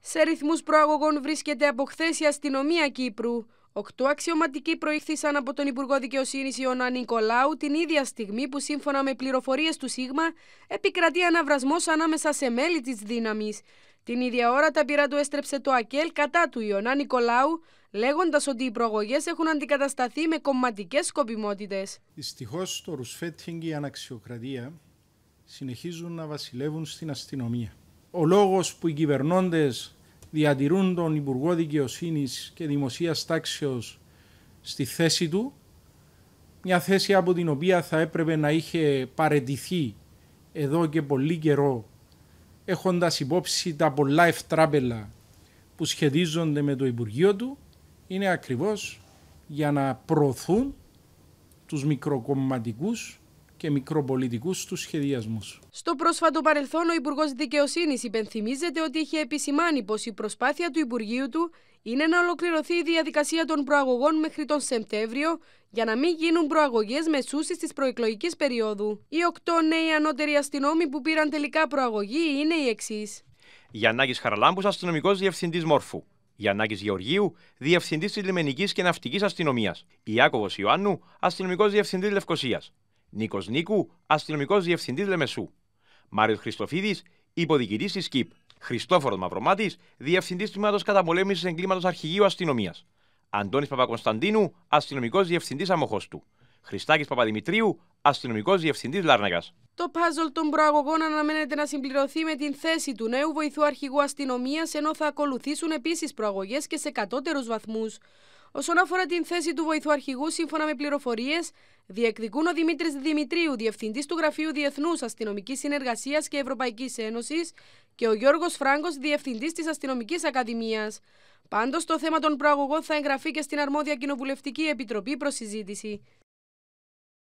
Σε ρυθμούς προαγωγών βρίσκεται από χθες η αστυνομία Κύπρου. Οκτώ αξιωματικοί προήχθησαν από τον Υπουργό Δικαιοσύνης Ιωάννα Νικολάου την ίδια στιγμή που σύμφωνα με πληροφορίες του ΣΥΓΜΑ επικρατεί αναβρασμός ανάμεσα σε μέλη της δύναμης. Την ίδια ώρα τα πειρά του έστρεψε το ΑΚΕΛ κατά του Ιωνά Νικολάου, λέγοντας ότι οι προαγωγές έχουν αντικατασταθεί με κομματικές σκοπιμότητες. Δυστυχώς το ρουσφέτινγκ και η αναξιοκρατία συνεχίζουν να βασιλεύουν στην αστυνομία ο λόγος που οι κυβερνώντες διατηρούν τον Υπουργό Δικαιοσύνης και Δημοσίας Τάξεως στη θέση του, μια θέση από την οποία θα έπρεπε να είχε παρετηθεί εδώ και πολύ καιρό, έχοντας υπόψη τα πολλά ευτράπελα που σχετίζονται με το Υπουργείο του, είναι ακριβώς για να προωθούν τους μικροκομματικούς και μικροπολιτικούς του σχεδιασμούς. Στο πρόσφατο παρελθόν, ο Υπουργός Δικαιοσύνης υπενθυμίζεται ότι είχε επισημάνει πως η προσπάθεια του Υπουργείου του είναι να ολοκληρωθεί η διαδικασία των προαγωγών μέχρι τον Σεπτέμβριο για να μην γίνουν προαγωγές μεσούση τη προεκλογική περίοδου. Οι οκτώ νέοι ανώτεροι αστυνόμοι που πήραν τελικά προαγωγή είναι οι εξής. Γιαννάκης Χαραλάμπου, αστυνομικός διευθυντής Μόρφου. Γιαννάκης Γεωργίου, διευθυντής της Λιμενικής και Ναυτικής Αστυνομίας. Ιάκοβο Ιωάννου, αστυνομικός διευθυντής Λευκοσίας. Νίκος Νίκου, αστυνομικός διευθυντής Λεμεσού. Μάριος Χριστοφίδης, υποδιοικητή τη ΚΙΠ. Χριστόφορος Μαυρομάτης, διευθυντής τμήματος καταπολέμησης εγκλήματος αρχηγείου αστυνομίας. Αντώνης Παπακοσταντίνου, αστυνομικός διευθυντής του. Χριστάκης Παπαδημητρίου, αστυνομικός διευθυντής Λάρνακα. Το παζλ των προαγωγών αναμένεται να συμπληρωθεί με την θέση του νέου βοηθού αρχηγού αστυνομίας, ενώ θα ακολουθήσουν επίσης προαγωγές και σε κατώτερους βαθμούς. Όσον αφορά την θέση του βοηθού σύμφωνα με πληροφορίες, διεκδικούν ο Δημήτρης Δημητρίου, διευθυντής του Γραφείου Διεθνούς Αστυνομικής Συνεργασίας και Ευρωπαϊκής Ένωσης, και ο Γιώργος Φράγκος, διευθυντής της Αστυνομικής Ακαδημίας. Πάντως, το θέμα των προαγωγών θα εγγραφεί και στην αρμόδια Κοινοβουλευτική Επιτροπή προς συζήτηση.